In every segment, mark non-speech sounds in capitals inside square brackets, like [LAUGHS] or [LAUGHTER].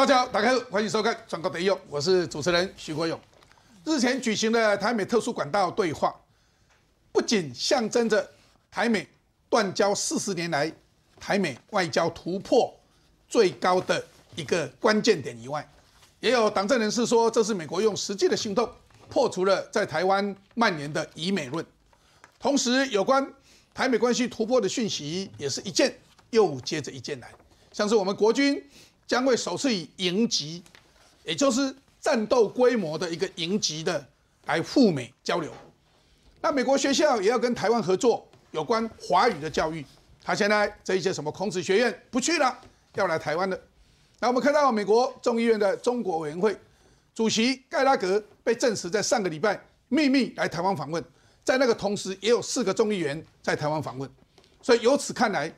大家好，打开欢迎收看《转告有用》，我是主持人徐国勇。日前举行的台美特殊管道对话，不仅象征着台美断交四十年来台美外交突破最高的一个关键点以外，也有党政人士说，这是美国用实际的行动破除了在台湾蔓延的以美论。同时，有关台美关系突破的讯息也是一件又接着一件来，像是我们国军。将会首次以营级，也就是战斗规模的一个营级的来赴美交流。那美国学校也要跟台湾合作有关华语的教育。他现在这一些什么孔子学院不去了，要来台湾了。那我们看到美国众议院的中国委员会主席盖拉格被证实，在上个礼拜秘密来台湾访问。在那个同时，也有四个众议员在台湾访问。所以由此看来。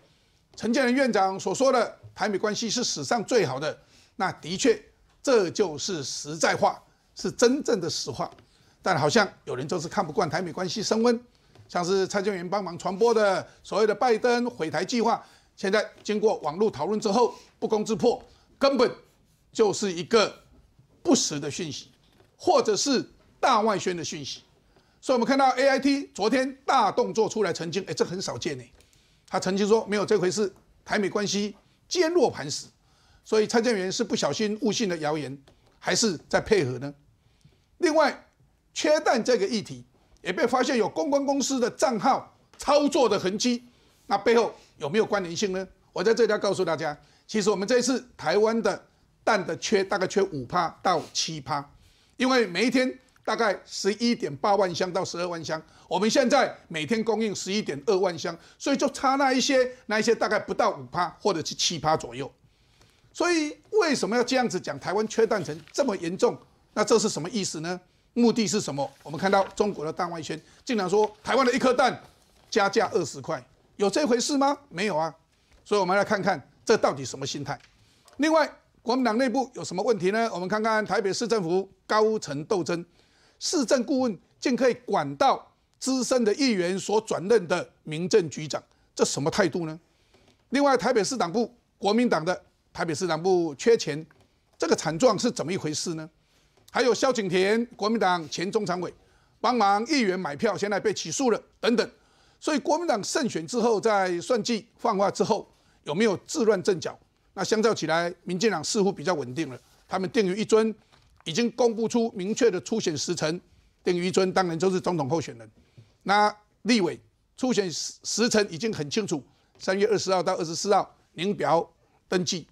陈建仁院长所说的台美关系是史上最好的，那的确，这就是实在话，是真正的实话。但好像有人就是看不惯台美关系升温，像是蔡建元帮忙传播的所谓的拜登毁台计划，现在经过网络讨论之后不攻自破，根本就是一个不实的讯息，或者是大外宣的讯息。所以我们看到 A I T 昨天大动作出来澄清，哎，这很少见呢。他曾经说没有这回事，台美关系坚若磐石，所以蔡健元是不小心误信了谣言，还是在配合呢？另外，缺蛋这个议题也被发现有公关公司的账号操作的痕迹，那背后有没有关联性呢？我在这里要告诉大家，其实我们这一次台湾的蛋的缺大概缺五趴到七趴，因为每一天。大概十一点八万箱到十二万箱，我们现在每天供应十一点二万箱，所以就差那一些，那一些大概不到五趴或者是七趴左右。所以为什么要这样子讲？台湾缺蛋层这么严重，那这是什么意思呢？目的是什么？我们看到中国的蛋外圈竟然说台湾的一颗蛋加价二十块，有这回事吗？没有啊。所以我们来看看这到底什么心态。另外，国民党内部有什么问题呢？我们看看台北市政府高层斗争。市政顾问竟可以管到资深的议员所转任的民政局长，这什么态度呢？另外，台北市党部国民党的台北市党部缺钱，这个惨状是怎么一回事呢？还有萧景田，国民党前中常委，帮忙议员买票，现在被起诉了，等等。所以国民党胜选之后，在算计放话之后，有没有自乱阵脚？那相较起来，民进党似乎比较稳定了，他们定于一尊。已经公布出明确的初选时程，丁于尊当然就是总统候选人。那立委初选时时程已经很清楚，三月二十号到二十四号领表登记。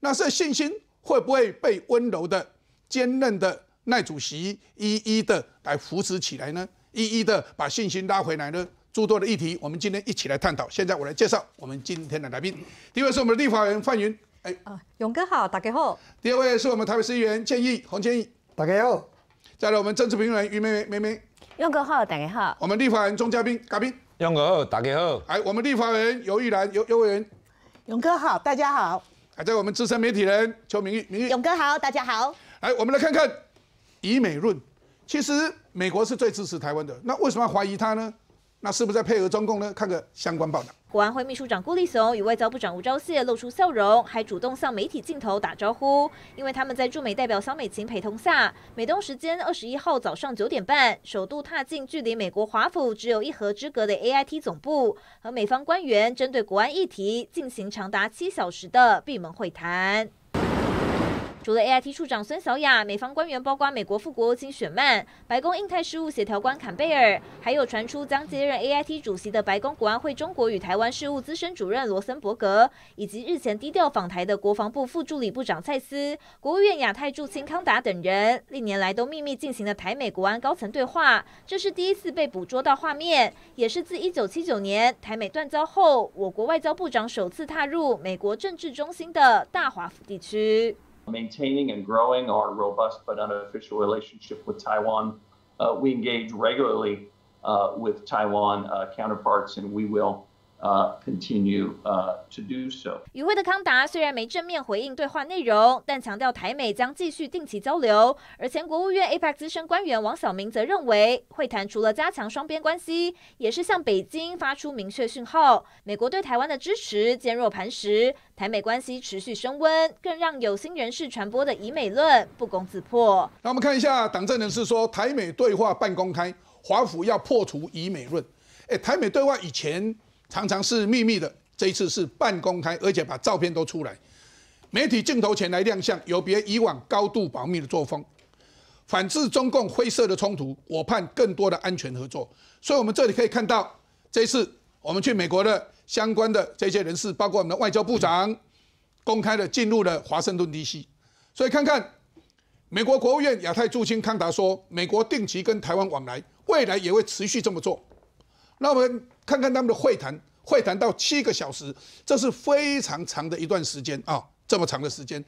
那这信心会不会被温柔的、坚韧的赖主席一一的来扶持起来呢？一一的把信心拉回来呢？诸多的议题，我们今天一起来探讨。现在我来介绍我们今天的来宾，第一位是我们的立法员范云。哎啊，勇哥好，大家好。第二位是我们台北市议员建议洪建议，大家好。再来我们政治评论员余美美美，勇哥好，大家好。我们立法院中嘉宾嘉宾，勇哥好，大家好。哎，我们立法院游玉兰游游委员，勇哥好，大家好。还在我们资深媒体人邱明玉明玉，勇哥好，大家好。来我们来看看以美论，其实美国是最支持台湾的，那为什么要怀疑他呢？那是不是在配合中共呢？看个相关报道。国安会秘书长郭立雄与外交部长吴钊燮露出笑容，还主动向媒体镜头打招呼。因为他们在驻美代表肖美琴陪同下，美东时间二十一号早上九点半，首度踏进距离美国华府只有一河之隔的 AIT 总部，和美方官员针对国安议题进行长达七小时的闭门会谈。除了 AIT 处长孙小雅，美方官员包括美国副国务卿雪曼、白宫印太事务协调官坎贝尔，还有传出将接任 AIT 主席的白宫国安会中国与台湾事务资深主任罗森伯格，以及日前低调访台的国防部副助理部长蔡斯、国务院亚太驻青康达等人，历年来都秘密进行了台美国安高层对话，这是第一次被捕捉到画面，也是自1979年台美断交后，我国外交部长首次踏入美国政治中心的大华府地区。maintaining and growing our robust but unofficial relationship with Taiwan. Uh, we engage regularly uh, with Taiwan uh, counterparts, and we will 与会的康达虽然没正面回应对话内容，但强调台美将继续定期交流。而前国务院 APEC 资深官员王晓明则认为，会谈除了加强双边关系，也是向北京发出明确讯号：美国对台湾的支持坚若磐石，台美关系持续升温，更让有心人士传播的“以美论”不攻自破。那我们看一下，党政人士说，台美对话半公开，华府要破除“以美论”。哎，台美对话以前。常常是秘密的，这一次是半公开，而且把照片都出来，媒体镜头前来亮相，有别以往高度保密的作风。反制中共灰色的冲突，我盼更多的安全合作。所以，我们这里可以看到，这一次我们去美国的相关的这些人士，包括我们的外交部长，公开的进入了华盛顿 D.C.，所以看看美国国务院亚太驻青康达说，美国定期跟台湾往来，未来也会持续这么做。那我们看看他们的会谈，会谈到七个小时，这是非常长的一段时间啊，这么长的时间。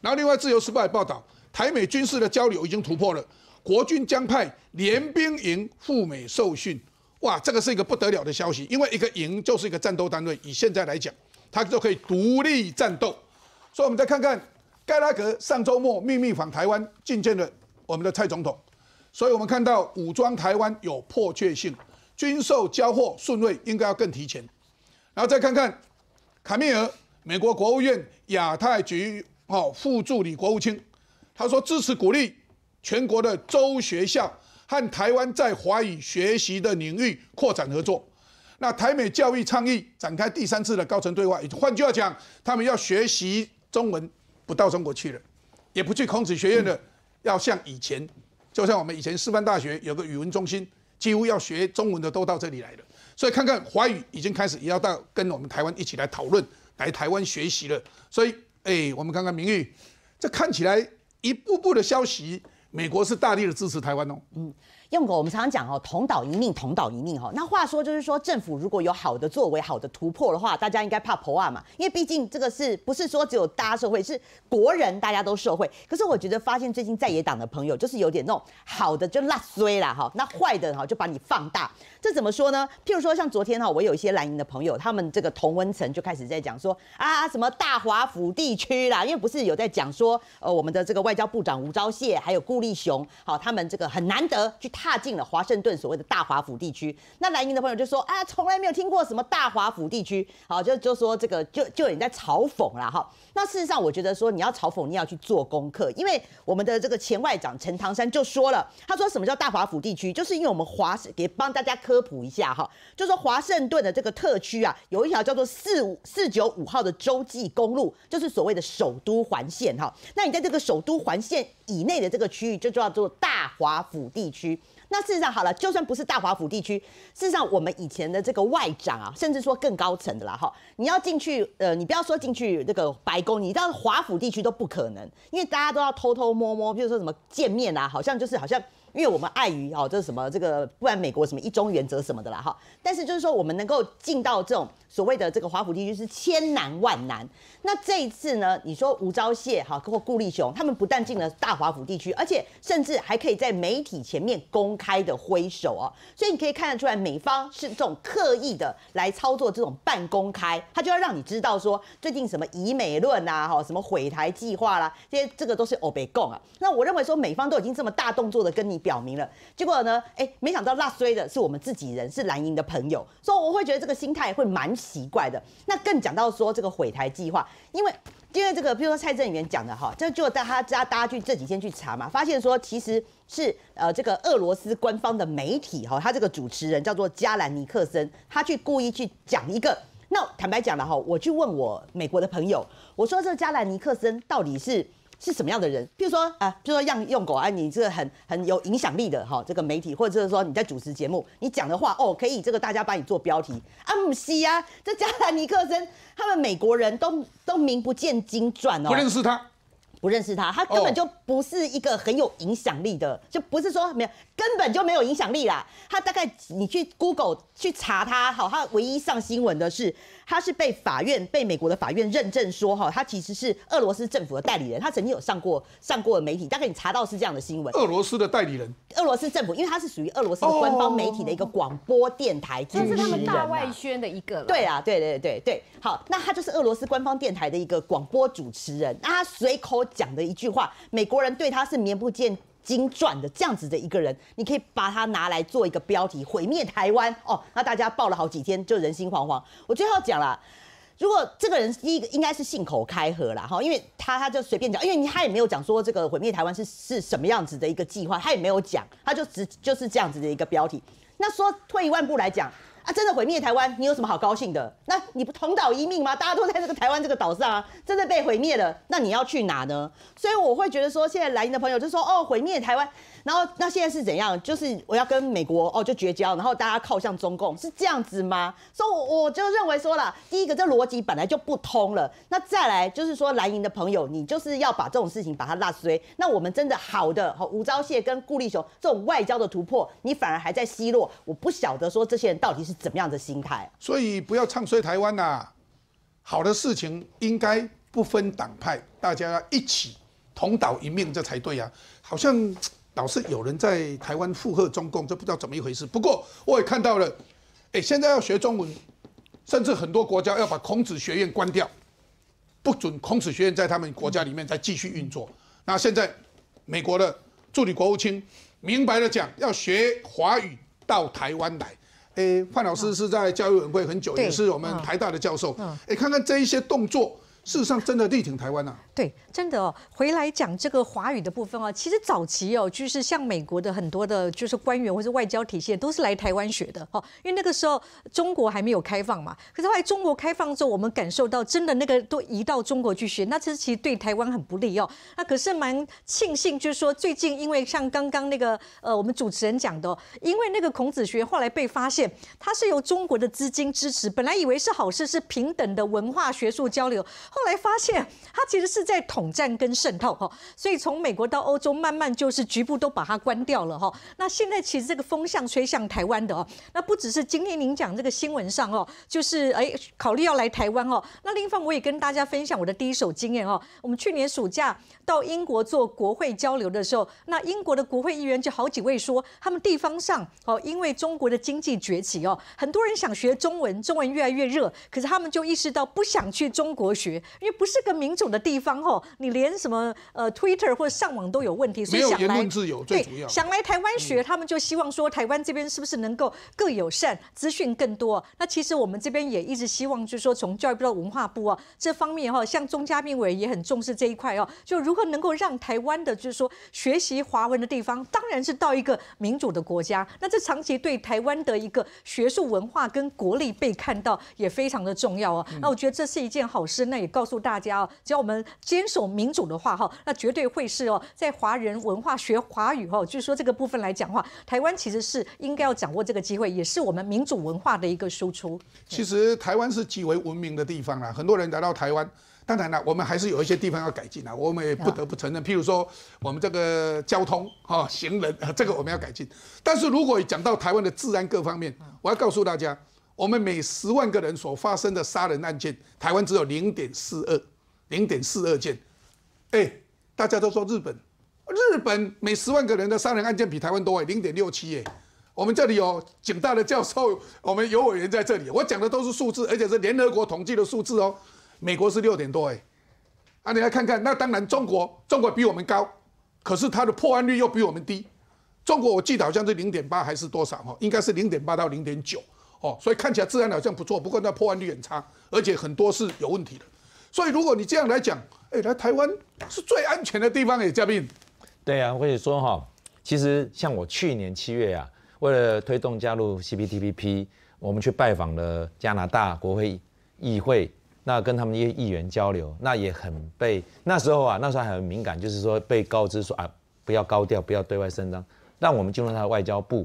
然后，另外自由时报也报道，台美军事的交流已经突破了，国军将派联兵营赴美受训。哇，这个是一个不得了的消息，因为一个营就是一个战斗单位，以现在来讲，它就可以独立战斗。所以，我们再看看盖拉格上周末秘密访台湾，觐见了我们的蔡总统。所以我们看到武装台湾有迫切性。军售交货顺位应该要更提前，然后再看看卡米尔，美国国务院亚太局哦副助理国务卿，他说支持鼓励全国的州学校和台湾在华语学习的领域扩展合作。那台美教育倡议展开第三次的高层对话，换句话讲，他们要学习中文，不到中国去了，也不去孔子学院了，要像以前，就像我们以前师范大学有个语文中心。几乎要学中文的都到这里来了，所以看看华语已经开始也要到跟我们台湾一起来讨论，来台湾学习了。所以，哎，我们看看名誉，这看起来一步步的消息，美国是大力的支持台湾哦。嗯。用过我们常常讲哦，同岛一命，同岛一命哈。那话说就是说，政府如果有好的作为、好的突破的话，大家应该怕婆案嘛。因为毕竟这个是不是说只有大家社会，是国人大家都社会。可是我觉得发现最近在野党的朋友就是有点那种好的就落衰啦哈，那坏的哈就把你放大。这怎么说呢？譬如说像昨天哈，我有一些蓝营的朋友，他们这个同温层就开始在讲说啊，什么大华府地区啦，因为不是有在讲说呃我们的这个外交部长吴钊燮还有顾立雄，好，他们这个很难得去。踏进了华盛顿所谓的大华府地区，那来宁的朋友就说啊，从来没有听过什么大华府地区，好就就说这个就就有人在嘲讽了哈。那事实上，我觉得说你要嘲讽，你要去做功课，因为我们的这个前外长陈唐山就说了，他说什么叫大华府地区，就是因为我们华给帮大家科普一下哈，就说华盛顿的这个特区啊，有一条叫做四五四九五号的洲际公路，就是所谓的首都环线哈。那你在这个首都环线。以内的这个区域就叫做大华府地区。那事实上，好了，就算不是大华府地区，事实上我们以前的这个外长啊，甚至说更高层的啦，哈，你要进去，呃，你不要说进去那个白宫，你到华府地区都不可能，因为大家都要偷偷摸摸，比如说什么见面啊，好像就是好像。因为我们碍于哦，这是什么这个，不然美国什么一中原则什么的啦哈。但是就是说，我们能够进到这种所谓的这个华府地区是千难万难。那这一次呢，你说吴钊燮哈或顾立雄，他们不但进了大华府地区，而且甚至还可以在媒体前面公开的挥手哦。所以你可以看得出来，美方是这种刻意的来操作这种半公开，他就要让你知道说，最近什么以美论啊哈，什么毁台计划啦，这些这个都是 o 北共啊。那我认为说，美方都已经这么大动作的跟你。表明了，结果呢？哎，没想到落衰的是我们自己人，是蓝营的朋友，所以我会觉得这个心态会蛮奇怪的。那更讲到说这个毁台计划，因为因为这个，比如说蔡正元讲的哈，这就大家大家大家去这几天去查嘛，发现说其实是呃这个俄罗斯官方的媒体哈，他这个主持人叫做加兰尼克森，他去故意去讲一个。那坦白讲了哈，我去问我美国的朋友，我说这加兰尼克森到底是？是什么样的人？譬如说啊，如说让用狗啊，你这个很很有影响力的哈，这个媒体，或者是说你在主持节目，你讲的话哦，可以这个大家帮你做标题。啊，姆斯啊，这加兰尼克森，他们美国人都都名不见经传哦，不认识他。不认识他，他根本就不是一个很有影响力的，就不是说没有，根本就没有影响力啦。他大概你去 Google 去查他，好，他唯一上新闻的是，他是被法院、被美国的法院认证说，哈，他其实是俄罗斯政府的代理人。他曾经有上过上过的媒体，大概你查到是这样的新闻。俄罗斯的代理人，俄罗斯政府，因为他是属于俄罗斯官方媒体的一个广播电台，这是他们大外宣的一个。对啊，对对对对好，那他就是俄罗斯官方电台的一个广播主持人，那他随口。讲的一句话，美国人对他是名不见经传的这样子的一个人，你可以把他拿来做一个标题，毁灭台湾哦，那大家报了好几天，就人心惶惶。[LAUGHS] 我最后讲了，如果这个人第一个应该是信口开河啦，哈，因为他他就随便讲，因为他也没有讲说这个毁灭台湾是是什么样子的一个计划，他也没有讲，他就只就是这样子的一个标题。那说退一万步来讲。啊！真的毁灭台湾，你有什么好高兴的？那你不同岛一命吗？大家都在这个台湾这个岛上啊，真的被毁灭了，那你要去哪呢？所以我会觉得说，现在来林的朋友就说哦，毁灭台湾。然后那现在是怎样？就是我要跟美国哦就绝交，然后大家靠向中共是这样子吗？所以我我就认为说了，第一个这逻辑本来就不通了。那再来就是说，蓝营的朋友，你就是要把这种事情把它拉衰。那我们真的好的，吴钊燮跟顾立雄这种外交的突破，你反而还在奚落。我不晓得说这些人到底是怎么样的心态。所以不要唱衰台湾呐，好的事情应该不分党派，大家一起同岛一命这才对呀。好像。老是有人在台湾附和中共，这不知道怎么一回事。不过我也看到了，哎，现在要学中文，甚至很多国家要把孔子学院关掉，不准孔子学院在他们国家里面再继续运作。那现在美国的助理国务卿明白的讲要学华语到台湾来。哎，范老师是在教育委员会很久，也是我们台大的教授。哎，看看这一些动作。事实上，真的力挺台湾呐。对，真的哦。回来讲这个华语的部分哦，其实早期哦，就是像美国的很多的，就是官员或者外交体系都是来台湾学的哦。因为那个时候中国还没有开放嘛。可是后来中国开放之后，我们感受到真的那个都移到中国去学，那其实对台湾很不利哦。那可是蛮庆幸，就是说最近因为像刚刚那个呃，我们主持人讲的，因为那个孔子学后来被发现，它是由中国的资金支持，本来以为是好事，是平等的文化学术交流。后来发现，它其实是在统战跟渗透哈，所以从美国到欧洲，慢慢就是局部都把它关掉了哈。那现在其实这个风向吹向台湾的哦，那不只是今天您讲这个新闻上哦，就是哎考虑要来台湾哦。那另一方我也跟大家分享我的第一手经验哦。我们去年暑假到英国做国会交流的时候，那英国的国会议员就好几位说，他们地方上哦，因为中国的经济崛起哦，很多人想学中文，中文越来越热，可是他们就意识到不想去中国学。因为不是个民主的地方哦，你连什么呃 Twitter 或者上网都有问题，所以想来对想来台湾学，他们就希望说台湾这边是不是能够更友善，资讯更多。那其实我们这边也一直希望，就是说从教育部、文化部啊这方面哈，像中嘉编委也很重视这一块哦，就如何能够让台湾的，就是说学习华文的地方，当然是到一个民主的国家。那这长期对台湾的一个学术文化跟国力被看到也非常的重要哦。那我觉得这是一件好事，那也。告诉大家哦，只要我们坚守民主的话，哈，那绝对会是哦，在华人文化学华语，哈，就是说这个部分来讲话，台湾其实是应该要掌握这个机会，也是我们民主文化的一个输出。其实台湾是极为文明的地方啦，很多人来到台湾，当然了，我们还是有一些地方要改进啊，我们也不得不承认，譬如说我们这个交通，哈，行人这个我们要改进。但是如果讲到台湾的治安各方面，我要告诉大家。我们每十万个人所发生的杀人案件，台湾只有零点四二，零点四二件。哎，大家都说日本，日本每十万个人的杀人案件比台湾多哎，零点六七哎。我们这里有警大的教授，[LAUGHS] 我们有委员在这里，我讲的都是数字，而且是联合国统计的数字哦。美国是六点多哎，啊，你来看看，那当然中国，中国比我们高，可是他的破案率又比我们低。中国我记得好像是零点八还是多少哦，应该是零点八到零点九。哦，所以看起来治安好像不错，不过那破案率很差，而且很多是有问题的。所以如果你这样来讲，哎，来台湾是最安全的地方诶，嘉宾。对啊，我跟你说哈，其实像我去年七月呀，为了推动加入 CPTPP，我们去拜访了加拿大国会议会，那跟他们一些议员交流，那也很被那时候啊，那时候还很敏感，就是说被告知说啊，不要高调，不要对外声张，那我们进入他的外交部。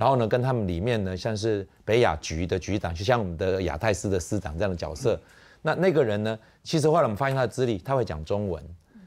然后呢，跟他们里面呢，像是北亚局的局长，就像我们的亚太司的司长这样的角色，那那个人呢，其实后来我们发现他的资历，他会讲中文，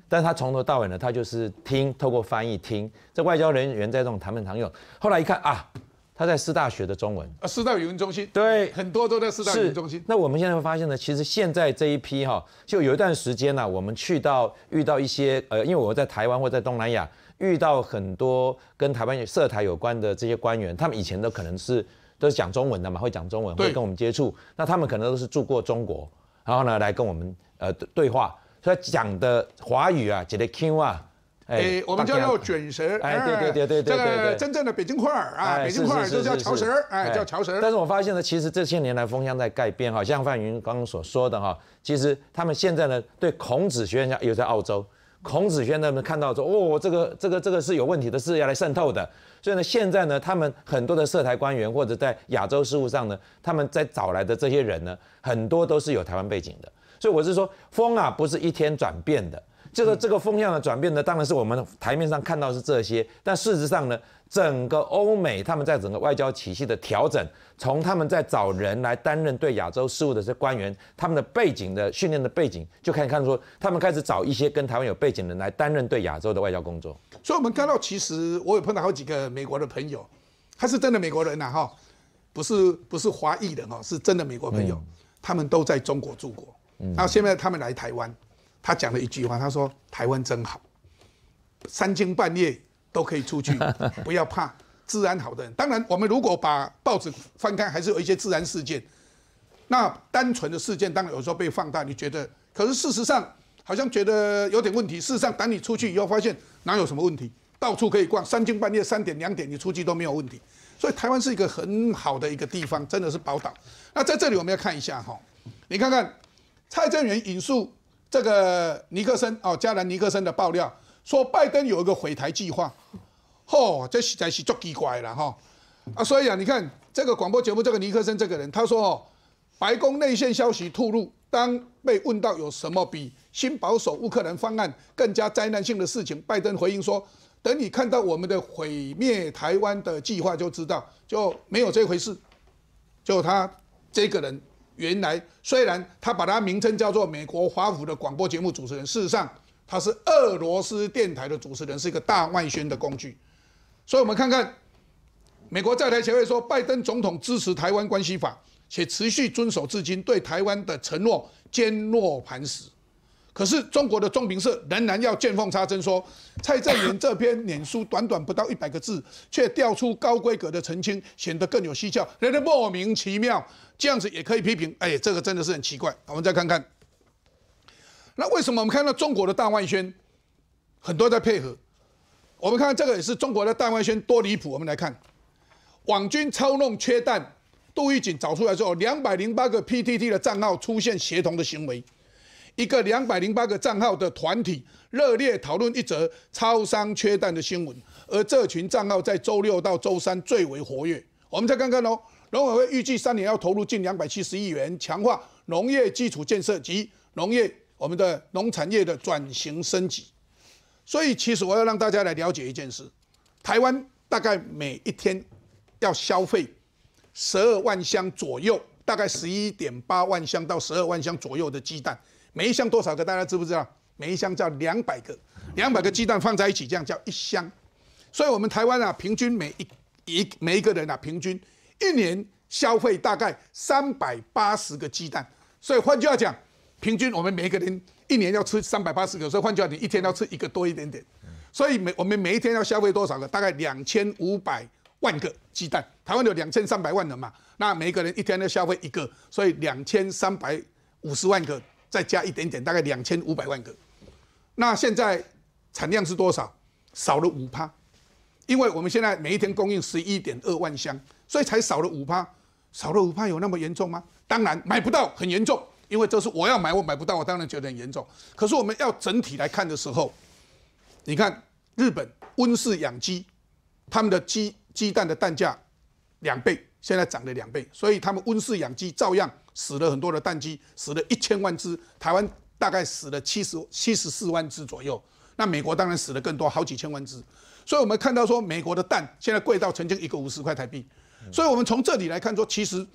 但他从头到尾呢，他就是听，透过翻译听。这外交人员在这种谈判常用。后来一看啊，他在师大学的中文，啊，师大语言中心，对，很多都在师大语言中心。那我们现在会发现呢，其实现在这一批哈，就有一段时间呢，我们去到遇到一些呃，因为我在台湾或在东南亚。遇到很多跟台湾涉台有关的这些官员，他们以前都可能是都是讲中文的嘛，会讲中文，会跟我们接触。那他们可能都是住过中国，然后呢来跟我们呃对话，所以讲的华语啊，这个 Q 啊，哎，我们叫做卷舌，哎，对对对对对，这个真正的北京话儿啊，北京话儿就叫桥舌，哎，叫桥舌。但是我发现呢，其实这些年来风向在改变，哈，像范云刚刚所说的哈，其实他们现在呢对孔子学院家有在澳洲。孔子轩他们看到说，哦，这个这个这个是有问题的，是要来渗透的。所以呢，现在呢，他们很多的涉台官员或者在亚洲事务上呢，他们在找来的这些人呢，很多都是有台湾背景的。所以我是说，风啊，不是一天转变的。这个这个风向的转变呢，当然是我们台面上看到是这些，但事实上呢，整个欧美他们在整个外交体系的调整，从他们在找人来担任对亚洲事务的这些官员，他们的背景的训练的背景，就可以看出，他们开始找一些跟台湾有背景的人来担任对亚洲的外交工作。所以，我们看到，其实我有碰到好几个美国的朋友，他是真的美国人呐，哈，不是不是华裔人哦，是真的美国朋友，他们都在中国住过，然后现在他们来台湾。他讲了一句话，他说：“台湾真好，三更半夜都可以出去，[LAUGHS] 不要怕治安好的人。当然，我们如果把报纸翻开，还是有一些治安事件。那单纯的事件，当然有时候被放大，你觉得？可是事实上，好像觉得有点问题。事实上，等你出去以后，发现哪有什么问题，到处可以逛，三更半夜三点两点你出去都没有问题。所以，台湾是一个很好的一个地方，真的是宝岛。那在这里，我们要看一下哈，你看看蔡正元引述。”这个尼克森哦，加兰尼克森的爆料说，拜登有一个毁台计划，吼，这是在是足奇怪了哈，啊，所以啊，你看这个广播节目，这个尼克森这个人，他说哦，白宫内线消息透露，当被问到有什么比新保守乌克兰方案更加灾难性的事情，拜登回应说，等你看到我们的毁灭台湾的计划就知道，就没有这回事，就他这个人。原来虽然他把他名称叫做美国华府的广播节目主持人，事实上他是俄罗斯电台的主持人，是一个大外宣的工具。所以我们看看美国在台协会说，拜登总统支持台湾关系法，且持续遵守至今对台湾的承诺坚若磐石。可是中国的中评社仍然要见缝插针，说 [LAUGHS] 蔡振林这篇脸书短短不到一百个字，却调出高规格的澄清，显得更有蹊跷，人人莫名其妙。这样子也可以批评，哎，这个真的是很奇怪。我们再看看，那为什么我们看到中国的大外宣很多在配合？我们看这个也是中国的大外宣多离谱。我们来看，网军操弄缺蛋，杜玉锦找出来后，两百零八个 PTT 的账号出现协同的行为。一个两百零八个账号的团体热烈讨论一则超商缺蛋的新闻，而这群账号在周六到周三最为活跃。我们再看看哦，农委会预计三年要投入近两百七十亿元，强化农业基础建设及农业我们的农产业的转型升级。所以，其实我要让大家来了解一件事：台湾大概每一天要消费十二万箱左右，大概十一点八万箱到十二万箱左右的鸡蛋。每一箱多少个？大家知不知道？每一箱叫两百个，两百个鸡蛋放在一起，这样叫一箱。所以，我们台湾啊，平均每一一每一个人啊，平均一年消费大概三百八十个鸡蛋。所以，换句话讲，平均我们每一个人一年要吃三百八十个，所以换句话，你一天要吃一个多一点点。所以，每我们每一天要消费多少个？大概两千五百万个鸡蛋。台湾有两千三百万人嘛？那每一个人一天要消费一个，所以两千三百五十万个。再加一点点，大概两千五百万个。那现在产量是多少？少了五趴，因为我们现在每一天供应十一点二万箱，所以才少了五趴。少了五趴有那么严重吗？当然买不到，很严重。因为这是我要买，我买不到，我当然觉得很严重。可是我们要整体来看的时候，你看日本温室养鸡，他们的鸡鸡蛋的蛋价两倍。现在涨了两倍，所以他们温室养鸡照样死了很多的蛋鸡，死了一千万只，台湾大概死了七十七十四万只左右。那美国当然死了更多，好几千万只。所以我们看到说，美国的蛋现在贵到曾经一个五十块台币。所以我们从这里来看说，其实，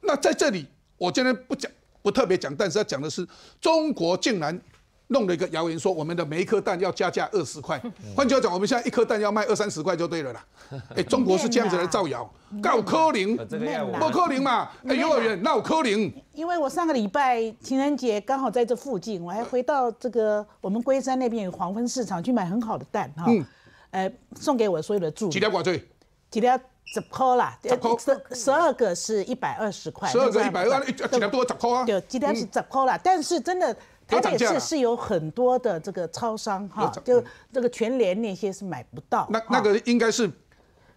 那在这里我今天不讲不特别讲，但是要讲的是，中国竟然。弄了一个谣言说我们的每一颗蛋要加价二十块，换句话讲，我们现在一颗蛋要卖二三十块就对了啦。[LAUGHS] 哎，中国是这样子来造谣，告科灵，不柯林嘛。哎，幼儿园闹科灵。因为我上个礼拜情人节刚好在这附近，我还回到这个我们龟山那边有黄昏市场去买很好的蛋哈。嗯。送给我所有的住。几条挂坠？几条十颗啦？十十二个是一百二十块。十二个一百二，几条多十颗啊？对，几条是十颗啦，但是真的。而这次是有很多的这个超商哈，就这个全联那些是买不到。那那个应该是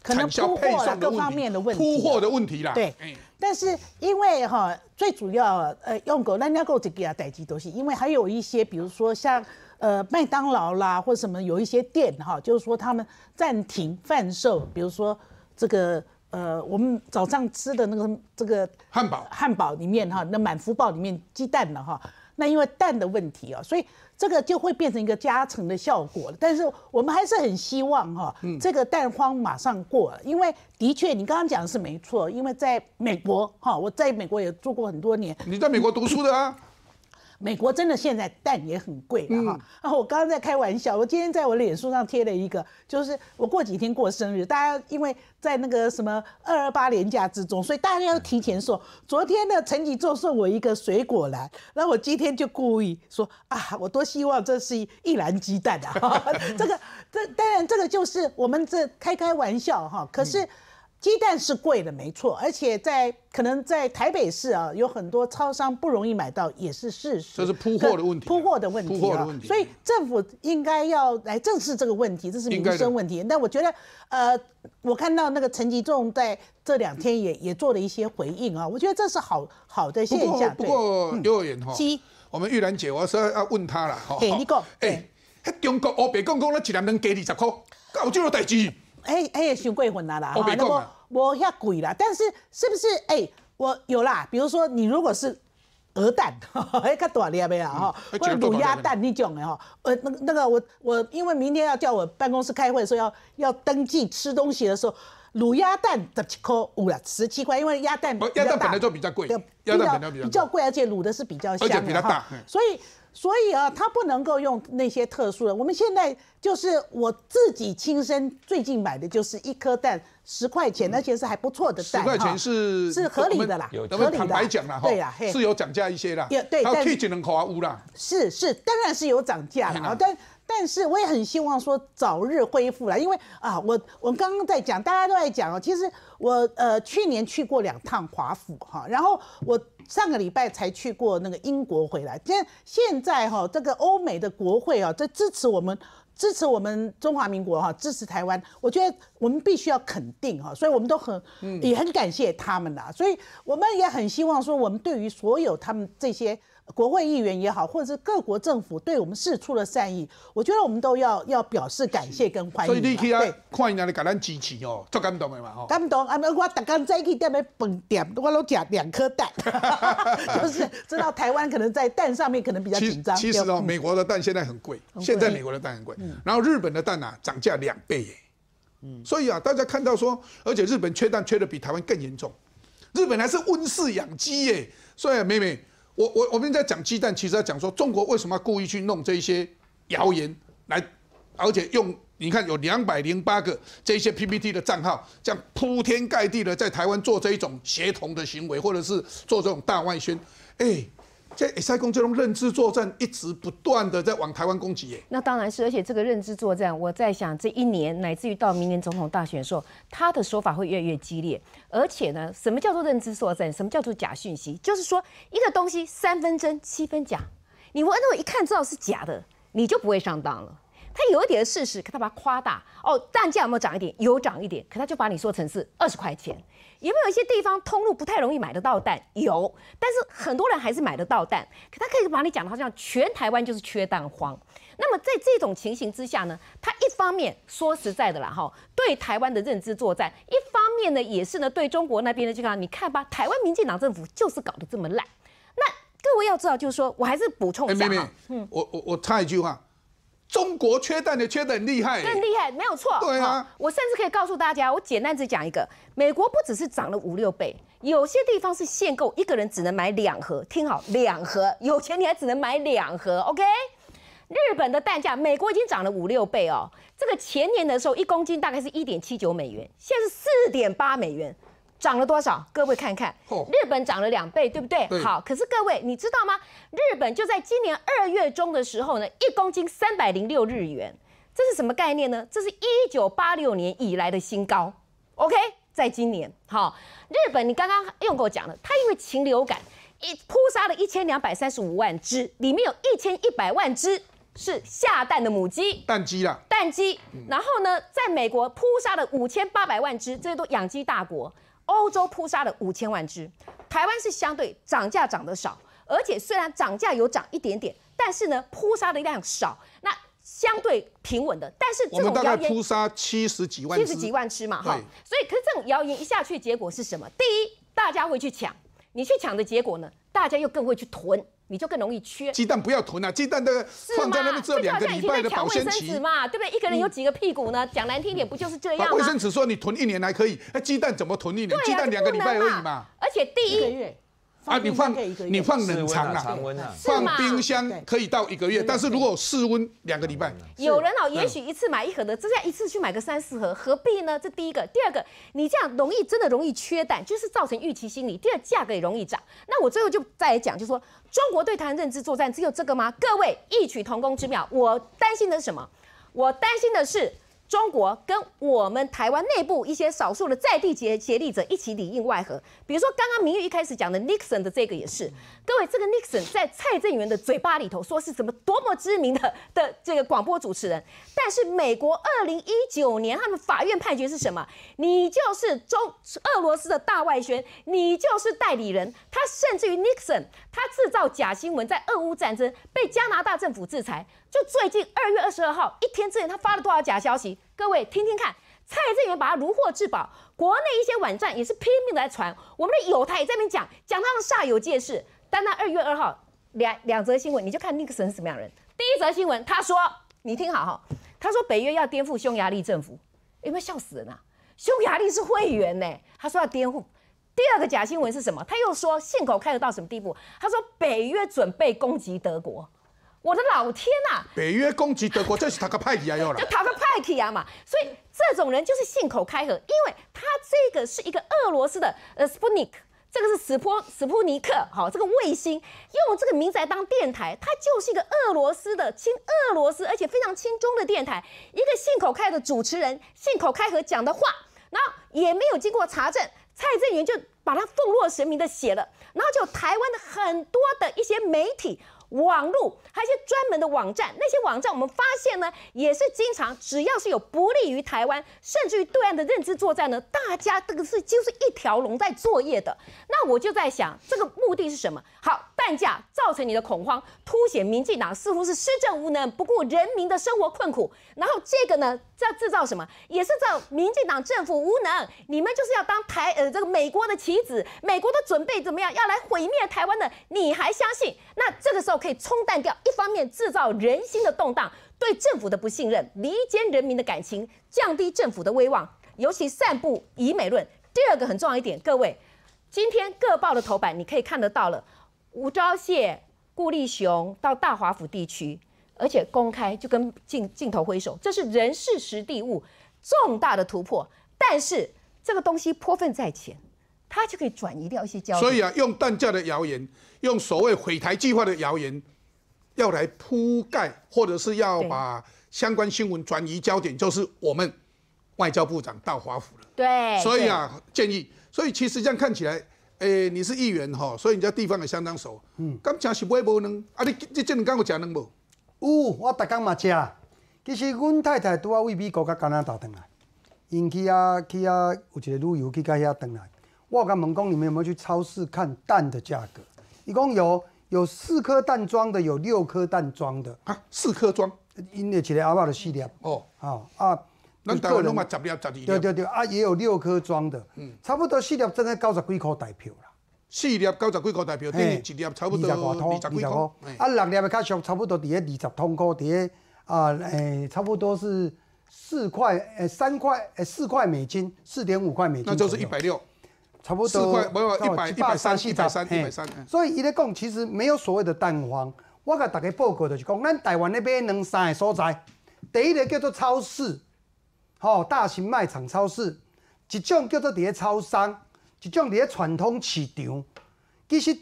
可能出货各方面的问题，铺货的问题啦。对，但是因为哈，最主要呃，用狗那家狗这家代寄都西，因为还有一些比如说像呃麦当劳啦或什么有一些店哈，就是说他们暂停贩售，比如说这个呃我们早上吃的那个这个汉堡，汉堡里面哈那满福堡里面鸡蛋了哈。那因为蛋的问题啊，所以这个就会变成一个加成的效果了。但是我们还是很希望哈，这个蛋荒马上过，因为的确你刚刚讲的是没错，因为在美国哈，我在美国也住过很多年。你在美国读书的啊？美国真的现在蛋也很贵啊！啊，我刚刚在开玩笑，我今天在我脸书上贴了一个，就是我过几天过生日，大家因为在那个什么二二八年假之中，所以大家要提前送。昨天呢，陈启祝送我一个水果篮，那我今天就故意说啊，我多希望这是一一篮鸡蛋啊！[LAUGHS] 这个这当然这个就是我们这开开玩笑哈，可是。鸡蛋是贵的，没错，而且在可能在台北市啊，有很多超商不容易买到，也是事实。这是铺货的问题，铺货的问题，铺货的问题。所以政府应该要来正视这个问题，这是民生问题。但我觉得，呃，我看到那个陈吉仲在这两天也也做了一些回应啊，我觉得这是好好的现象。不过，刘委员哈，鸡、我们玉兰姐，我说要问他了。哈。哎，你讲。哎，那中国乌白公公那鸡两能给二十块，搞这个代志？哎哎，熊贵混啦啦，那么我要贵啦，但是是不是哎？我有啦，比如说你如果是鹅蛋，哎，看到你阿没有哈，或者卤鸭蛋，你讲的哈，呃，那个那个我我，因为明天要叫我办公室开会，说要要登记吃东西的时候，卤鸭蛋十七块五啦，十七块，因为鸭蛋比较大，鸭蛋本来就比较贵，比较比较贵，而且卤的是比较，而且比较大，所以。所以啊，他不能够用那些特殊的。我们现在就是我自己亲身最近买的就是一颗蛋十块钱，那且是还不错的蛋。十块钱是是合理的啦，有合理的。坦白讲啦，对呀，是有涨价一些啦。对，但是。还有去几人啊屋啦。是是，当然是有涨价啦。但但是我也很希望说早日恢复了，因为啊，我我刚刚在讲，大家都在讲哦。其实我呃去年去过两趟华府哈，然后我。上个礼拜才去过那个英国回来，现现在哈这个欧美的国会啊在支持我们，支持我们中华民国哈，支持台湾，我觉得我们必须要肯定哈，所以我们都很，也很感谢他们啦，所以我们也很希望说我们对于所有他们这些。国会议员也好，或者是各国政府对我们示出了善意，我觉得我们都要要表示感谢跟欢迎。所以你去啊，欢迎来给咱支持哦，足感动的嘛吼！感动啊！我刚刚在去店买粉点，我拢食两颗蛋，[LAUGHS] 就是知道台湾可能在蛋上面可能比较紧张。其实哦，美国的蛋现在很贵，现在美国的蛋很贵。然后日本的蛋啊，涨价两倍耶！嗯，所以啊，大家看到说，而且日本缺蛋缺的比台湾更严重，日本还是温室养鸡耶，所以妹妹。我我我们在讲鸡蛋，其实在讲说中国为什么故意去弄这些谣言来，而且用你看有两百零八个这些 PPT 的账号，这样铺天盖地的在台湾做这一种协同的行为，或者是做这种大外宣，哎。在埃塞贡这种认知作战一直不断的在往台湾攻击耶，那当然是，而且这个认知作战，我在想，这一年乃至于到明年总统大选的时候，他的说法会越越激烈。而且呢，什么叫做认知作战？什么叫做假讯息？就是说，一个东西三分真七分假，你完到一看知道是假的，你就不会上当了。他有一点事实，可他把它夸大，哦，蛋价有没有涨一点？有涨一点，可他就把你说成是二十块钱。有没有一些地方通路不太容易买得到蛋？有，但是很多人还是买得到蛋。可他可以把你讲的，好像全台湾就是缺蛋荒。那么在这种情形之下呢，他一方面说实在的啦，哈，对台湾的认知作战；一方面呢，也是呢，对中国那边的这个，你看吧，台湾民进党政府就是搞得这么烂。那各位要知道，就是说我还是补充一下哈，嗯，我我我插一句话。中国缺蛋的缺的很厉害，更厉害没有错。对啊，我甚至可以告诉大家，我简单只讲一个，美国不只是涨了五六倍，有些地方是限购，一个人只能买两盒。听好，两盒，有钱你还只能买两盒。[LAUGHS] OK，日本的蛋价，美国已经涨了五六倍哦。这个前年的时候，一公斤大概是一点七九美元，现在是四点八美元。涨了多少？各位看看，日本涨了两倍，对不对？好，可是各位你知道吗？日本就在今年二月中的时候呢，一公斤三百零六日元，这是什么概念呢？这是一九八六年以来的新高。OK，在今年，好，日本你刚刚用给我讲了，它因为禽流感，一扑杀了一千两百三十五万只，里面有一千一百万只是下蛋的母鸡，蛋鸡啦，蛋鸡。然后呢，在美国扑杀了五千八百万只，这些都养鸡大国。欧洲扑杀了五千万只，台湾是相对涨价涨得少，而且虽然涨价有涨一点点，但是呢扑杀的量少，那相对平稳的。但是这种谣言扑杀七十几万，七十几万只嘛，哈。所以可是这种谣言一下去，结果是什么？第一，大家会去抢，你去抢的结果呢，大家又更会去囤。你就更容易缺鸡蛋，不要囤啊，鸡蛋的放在那边，这两个礼拜的保鲜期嘛，对不对？一个人有几个屁股呢？讲难听点，不就是这样吗？卫生纸说你囤一年还可以，那鸡蛋怎么囤一年？鸡蛋两个礼拜而已嘛。而且第一。啊，你放你放冷藏啊，放冰箱可以到一个月，但是如果室温两个礼拜。有人哦，也许一次买一盒的，这下一次去买个三四盒，何必呢？这第一个，第二个，你这样容易真的容易缺蛋，就是造成预期心理。第二，价格也容易涨。那我最后就再来讲，就说中国对台湾认知作战只有这个吗？各位异曲同工之妙，我担心的是什么？我担心的是。中国跟我们台湾内部一些少数的在地结结力者一起里应外合，比如说刚刚明玉一开始讲的 Nixon 的这个也是，各位这个 Nixon 在蔡正元的嘴巴里头说是什么多么知名的的这个广播主持人，但是美国二零一九年他们法院判决是什么？你就是中俄罗斯的大外宣，你就是代理人。他甚至于 Nixon 他制造假新闻，在俄乌战争被加拿大政府制裁。就最近二月二十二号一天之内，他发了多少假消息？各位听听看，蔡正元把他如获至宝，国内一些网站也是拼命的在传，我们的友台也在那边讲，讲们煞有介事。但那二月二号两两则新闻，你就看尼克森什么样的人。第一则新闻他说，你听好，他说北约要颠覆匈牙利政府，有没有笑死人啊？匈牙利是会员呢，他说要颠覆。第二个假新闻是什么？他又说信口开河到什么地步？他说北约准备攻击德国。我的老天呐！北约攻击德国，这是哪个派系啊？要了，就哪个派系啊嘛？所以这种人就是信口开河，因为他这个是一个俄罗斯的呃，Sputnik，这个是史波史普尼克，好，这个卫星用这个名字来当电台，它就是一个俄罗斯的亲俄罗斯，而且非常亲中的电台。一个信口开的主持人信口开河讲的话，然后也没有经过查证，蔡政元就把它奉若神明的写了，然后就台湾的很多的一些媒体。网络还有一些专门的网站，那些网站我们发现呢，也是经常只要是有不利于台湾，甚至于对岸的认知作战呢，大家这个是就是一条龙在作业的。那我就在想，这个目的是什么？好，半压造成你的恐慌，凸显民进党似乎是施政无能，不顾人民的生活困苦，然后这个呢？要制造什么？也是这民进党政府无能，你们就是要当台呃这个美国的棋子，美国都准备怎么样，要来毁灭台湾的，你还相信？那这个时候可以冲淡掉，一方面制造人心的动荡，对政府的不信任，离间人民的感情，降低政府的威望，尤其散布以美论。第二个很重要一点，各位，今天各报的头版你可以看得到了，吴钊燮、顾立雄到大华府地区。而且公开就跟镜镜头挥手，这是人事实地物重大的突破。但是这个东西泼粪在前，他就可以转移掉一些焦点。所以啊，用弹架的谣言，用所谓毁台计划的谣言，要来铺盖，或者是要把相关新闻转移焦点，就是我们外交部长到华府了。对，所以啊，建议。所以其实这样看起来，哎，你是议员哈，所以你家地方也相当熟。嗯，刚讲是微博呢，啊，你你这的刚我讲能不？有，我逐工嘛食。其实阮太太拄啊，为美国甲加拿大转来，因去啊去啊，有一个旅游去甲遐转来。我甲问讲，你们有没有去超市看蛋的价格？一共有有四颗蛋装的，有六颗蛋装的啊，四颗装，因的一个阿爸的系列。哦，好啊，恁拢嘛十粒、十二粒。对对对，啊，也有六颗装的，差不多系列，真系九十几块大票啦。四粒九十几块代表，等于一粒差不多二十块、二十几块。啊，六粒嘅较俗，差不多伫咧二十通块，伫咧啊，诶，差不多是四块诶，三块诶，四块美金，四点五块美金。那就是一百六，差不多。四块没有一百一百三，一百三，一百三。所以伊咧讲，其实没有所谓的蛋黄。我甲大家报告，就是讲，咱台湾那边两三个所在，第一个叫做超市，吼，大型卖场超市，一种叫做伫喺超商。就种你的传统市场，其实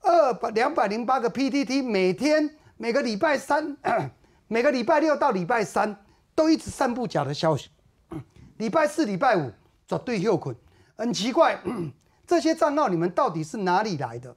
二百两百零八个 PTT 每天每个礼拜三、[CLEARS THROAT] 每个礼拜六到礼拜三都一直散布假的消息，[CLEARS THROAT] 礼拜四、礼拜五绝对休困。很奇怪，[CLEARS THROAT] 这些战号你们到底是哪里来的？